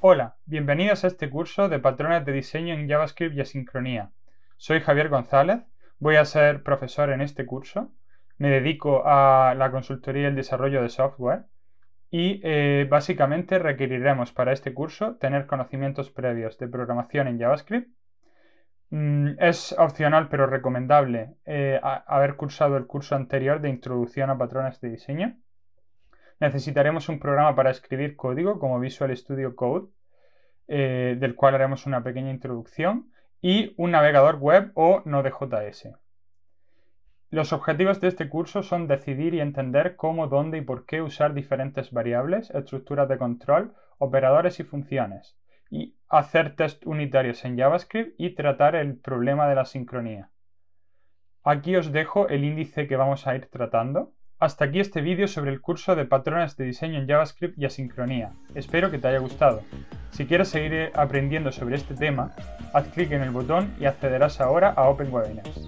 Hola, bienvenidos a este curso de patrones de diseño en JavaScript y asincronía. Soy Javier González, voy a ser profesor en este curso. Me dedico a la consultoría y el desarrollo de software y eh, básicamente requeriremos para este curso tener conocimientos previos de programación en JavaScript. Mm, es opcional pero recomendable eh, haber cursado el curso anterior de introducción a patrones de diseño Necesitaremos un programa para escribir código como Visual Studio Code, eh, del cual haremos una pequeña introducción, y un navegador web o Node.js. Los objetivos de este curso son decidir y entender cómo, dónde y por qué usar diferentes variables, estructuras de control, operadores y funciones, y hacer test unitarios en JavaScript y tratar el problema de la sincronía. Aquí os dejo el índice que vamos a ir tratando. Hasta aquí este vídeo sobre el curso de patrones de diseño en JavaScript y asincronía. Espero que te haya gustado. Si quieres seguir aprendiendo sobre este tema, haz clic en el botón y accederás ahora a Open Webinars.